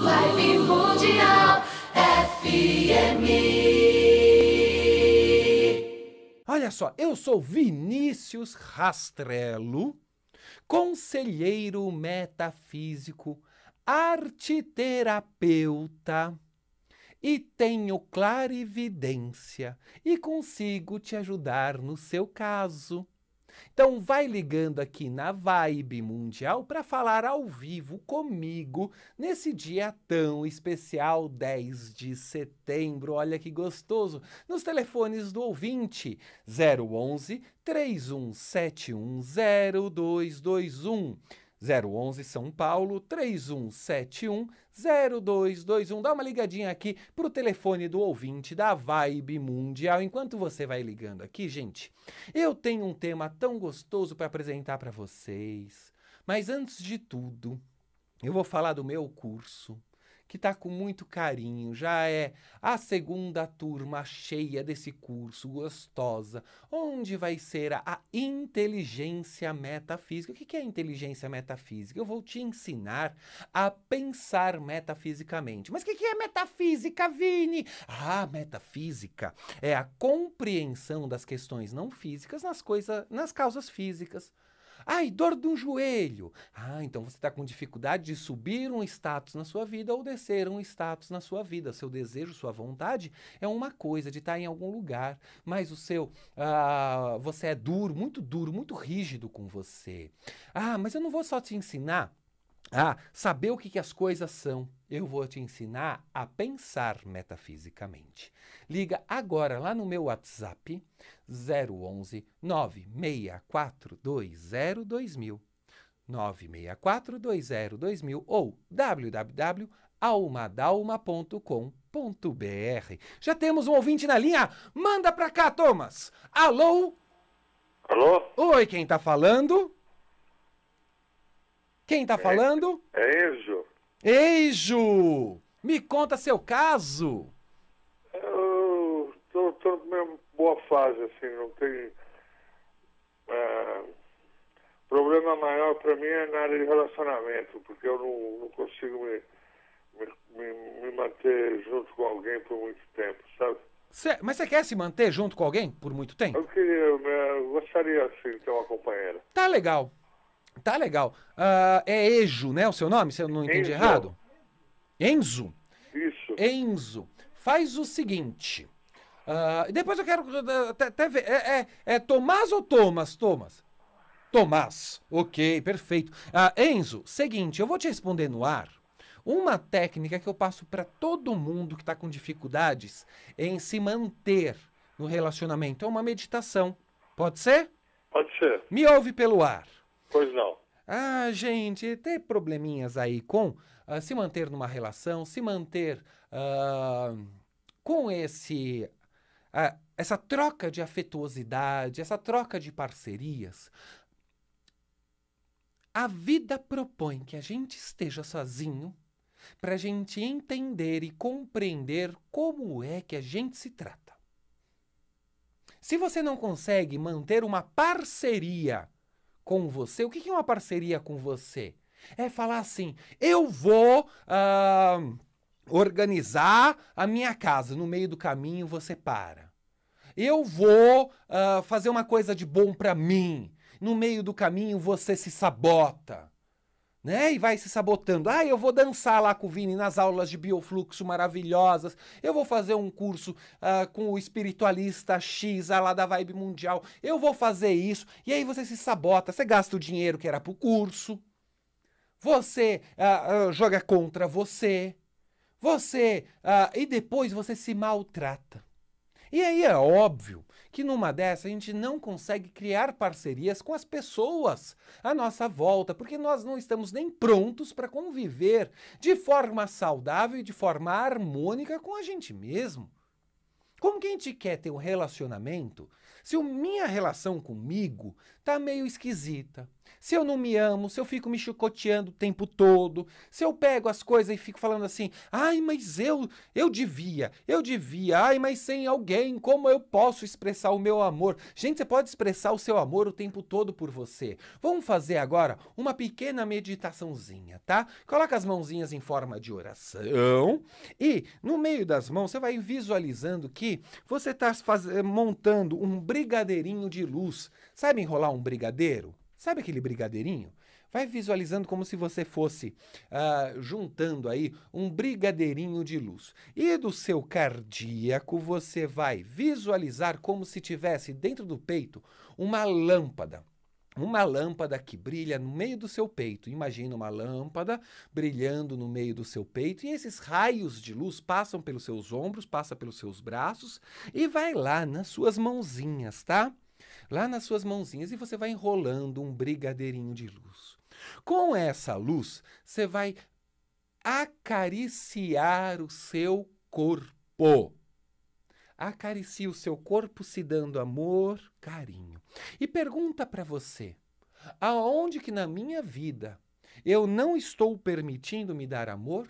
Live Mundial FM. Olha só, eu sou Vinícius Rastrello, conselheiro metafísico, arteterapeuta e tenho clarividência e consigo te ajudar no seu caso. Então vai ligando aqui na Vibe Mundial para falar ao vivo comigo nesse dia tão especial, 10 de setembro. Olha que gostoso. Nos telefones do ouvinte 011 31710221. 011 São Paulo 3171 0221. Dá uma ligadinha aqui pro telefone do ouvinte da Vibe Mundial. Enquanto você vai ligando aqui, gente, eu tenho um tema tão gostoso para apresentar para vocês. Mas antes de tudo, eu vou falar do meu curso que está com muito carinho, já é a segunda turma cheia desse curso gostosa, onde vai ser a, inteligência metafísica. O que, que é inteligência metafísica? Eu vou te ensinar a pensar metafisicamente. Mas o que, que é metafísica, Vini? Ah, metafísica é a compreensão das questões não físicas nas coisas, nas causas físicas. Ai, dor de um joelho. Ah, então você está com dificuldade de subir um status na sua vida ou descer um status na sua vida. Seu desejo, sua vontade é uma coisa de estar tá em algum lugar, mas o seu. Ah, você é duro, muito duro, muito rígido com você. Ah, mas eu não vou só te ensinar ah, saber o que, que as coisas são. Eu vou te ensinar a pensar metafisicamente. Liga agora lá no meu WhatsApp 011 964202000. 964202000 ou www.almadalma.com.br. Já temos um ouvinte na linha? Manda pra cá, Thomas! Alô? Alô? Oi, quem tá falando? Quem tá é. falando? É Eijo, Enjo! Me conta seu caso. Eu tô, tô numa boa fase, assim, não tem... É, problema maior para mim é na área de relacionamento, porque eu não, não consigo me, me, me, manter junto com alguém por muito tempo, sabe? Cê, mas você quer se manter junto com alguém por muito tempo? Eu queria, eu gostaria, assim, de ter uma companheira. Tá legal. Tá legal. Uh, é Ejo, né? O seu nome, se eu não entendi Enzo. errado? Enzo? Isso. Enzo. Faz o seguinte. Uh, depois eu quero até, até ver. É, é, é, Tomás ou Thomas? Thomas. Tomás. Ok, perfeito. Uh, Enzo, seguinte, eu vou te responder no ar uma técnica que eu passo para todo mundo que está com dificuldades em se manter no relacionamento. É uma meditação. Pode ser? Pode ser. Me ouve pelo ar. Pois não. Ah, gente, ter probleminhas aí com uh, se manter numa relação, se manter uh, com esse uh, essa troca de afetuosidade, essa troca de parcerias. A vida propõe que a gente esteja sozinho para a gente entender e compreender como é que a gente se trata. Se você não consegue manter uma parceria com você. O que é uma parceria com você? É falar assim: eu vou. Uh, organizar a minha casa. No meio do caminho você para. Eu vou uh, fazer uma coisa de bom para mim. No meio do caminho você se sabota né? E vai se sabotando. Ah, eu vou dançar lá com o Vini nas aulas de biofluxo maravilhosas. Eu vou fazer um curso uh, com o espiritualista X lá da Vibe Mundial. Eu vou fazer isso. E aí você se sabota. Você gasta o dinheiro que era pro curso. Você uh, uh, joga contra você. Você. e depois você se maltrata. E aí é óbvio que numa dessa a gente não consegue criar parcerias com as pessoas à nossa volta, porque nós não estamos nem prontos para conviver de forma saudável e de forma harmônica com a gente mesmo. Como que a gente quer ter um relacionamento se a minha relação comigo tá meio esquisita? se eu não me amo, se eu fico me chicoteando o tempo todo, se eu pego as coisas e fico falando assim, ai, mas eu, eu devia, eu devia, ai, mas sem alguém, como eu posso expressar o meu amor? Gente, você pode expressar o seu amor o tempo todo por você. Vamos fazer agora uma pequena meditaçãozinha, tá? Coloca as mãozinhas em forma de oração e no meio das mãos você vai visualizando que você está montando um brigadeirinho de luz. Sabe enrolar um brigadeiro? Sabe aquele brigadeirinho? Vai visualizando como se você fosse ah, juntando aí um brigadeirinho de luz. E do seu cardíaco você vai visualizar como se tivesse dentro do peito uma lâmpada. Uma lâmpada que brilha no meio do seu peito. Imagina uma lâmpada brilhando no meio do seu peito e esses raios de luz passam pelos seus ombros, passa pelos seus braços e vai lá nas suas mãozinhas, tá? lá nas suas mãozinhas e você vai enrolando um brigadeirinho de luz. Com essa luz, você vai acariciar o seu corpo. Acaricie o seu corpo se dando amor, carinho. E pergunta para você: aonde que na minha vida eu não estou permitindo me dar amor?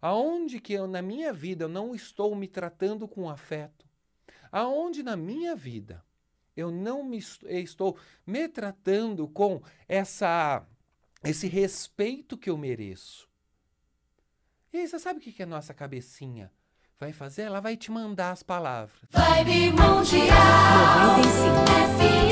Aonde que eu, na minha vida eu não estou me tratando com afeto? Aonde na minha vida eu não me eh, estou me tratando com essa esse respeito que eu mereço. E aí, você sabe o que, que a nossa cabecinha vai fazer? Ela vai te mandar as palavras. Vibe Mundial 95 FM.